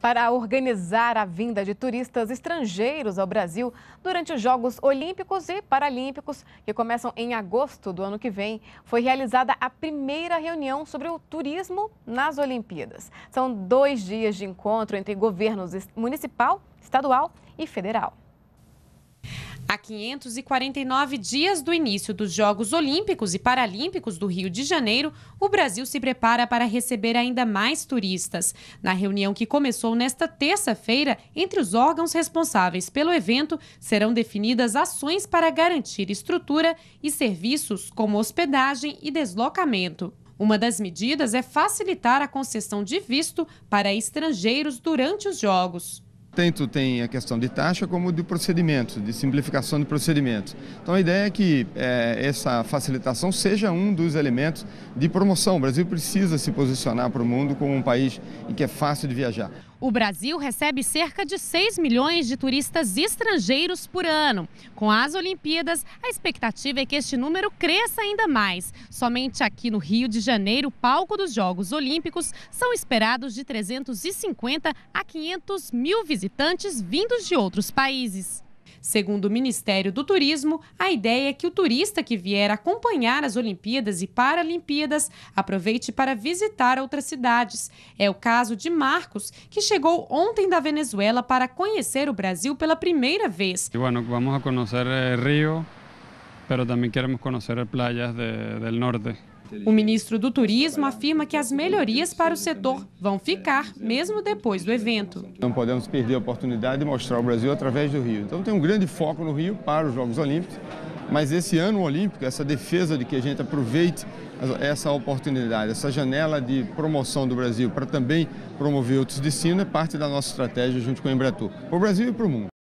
para organizar a vinda de turistas estrangeiros ao Brasil durante os Jogos Olímpicos e Paralímpicos, que começam em agosto do ano que vem. Foi realizada a primeira reunião sobre o turismo nas Olimpíadas. São dois dias de encontro entre governos municipal, estadual e federal. A 549 dias do início dos Jogos Olímpicos e Paralímpicos do Rio de Janeiro, o Brasil se prepara para receber ainda mais turistas. Na reunião que começou nesta terça-feira, entre os órgãos responsáveis pelo evento, serão definidas ações para garantir estrutura e serviços como hospedagem e deslocamento. Uma das medidas é facilitar a concessão de visto para estrangeiros durante os Jogos tanto tem a questão de taxa como de procedimentos, de simplificação de procedimentos. Então a ideia é que é, essa facilitação seja um dos elementos de promoção. O Brasil precisa se posicionar para o mundo como um país em que é fácil de viajar. O Brasil recebe cerca de 6 milhões de turistas estrangeiros por ano. Com as Olimpíadas, a expectativa é que este número cresça ainda mais. Somente aqui no Rio de Janeiro, palco dos Jogos Olímpicos, são esperados de 350 a 500 mil visitantes vindos de outros países. Segundo o Ministério do Turismo, a ideia é que o turista que vier acompanhar as Olimpíadas e Paralimpíadas aproveite para visitar outras cidades. É o caso de Marcos, que chegou ontem da Venezuela para conhecer o Brasil pela primeira vez. Bueno, vamos a conhecer eh, Rio, mas também queremos conhecer as praias do norte. O ministro do Turismo afirma que as melhorias para o setor vão é, ficar é mesmo depois do evento. Não podemos perder a oportunidade de mostrar o Brasil através do Rio. Então tem um grande foco no Rio para os Jogos Olímpicos, mas esse ano olímpico, essa defesa de que a gente aproveite essa oportunidade, essa janela de promoção do Brasil para também promover outros destinos é parte da nossa estratégia junto com a Embratur, para o Brasil e para o mundo.